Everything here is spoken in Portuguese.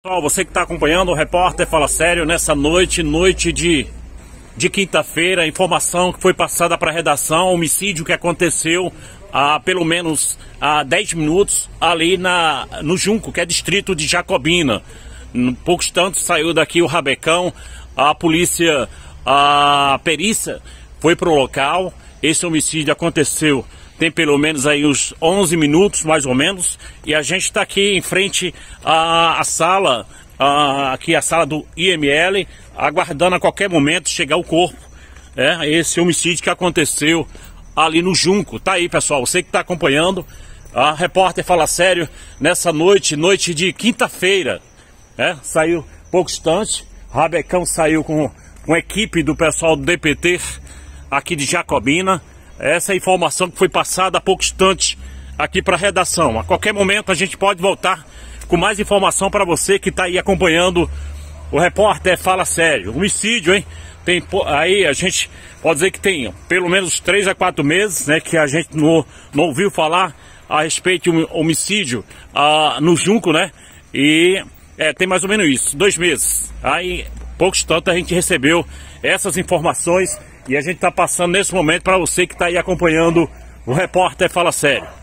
Pessoal, você que está acompanhando o repórter Fala Sério nessa noite, noite de, de quinta-feira, informação que foi passada para a redação, homicídio que aconteceu há pelo menos há 10 minutos ali na, no Junco, que é distrito de Jacobina. Em poucos tantos saiu daqui o Rabecão, a polícia, a perícia foi para o local. Esse homicídio aconteceu tem pelo menos aí uns 11 minutos, mais ou menos, e a gente está aqui em frente à, à sala, à, aqui a sala do IML, aguardando a qualquer momento chegar o corpo, é, esse homicídio que aconteceu ali no Junco. Tá aí, pessoal, você que está acompanhando, a repórter Fala Sério, nessa noite, noite de quinta-feira, é, saiu pouco instante, Rabecão saiu com, com a equipe do pessoal do DPT aqui de Jacobina, essa é informação que foi passada há pouco instante aqui para a redação. A qualquer momento a gente pode voltar com mais informação para você que está aí acompanhando o repórter Fala Sério. Homicídio, hein? Tem, aí a gente pode dizer que tem pelo menos 3 a 4 meses né, que a gente não, não ouviu falar a respeito de homicídio ah, no Junco, né? E é, tem mais ou menos isso, dois meses. Aí poucos instantes a gente recebeu essas informações e a gente está passando nesse momento para você que está aí acompanhando o repórter Fala Sério.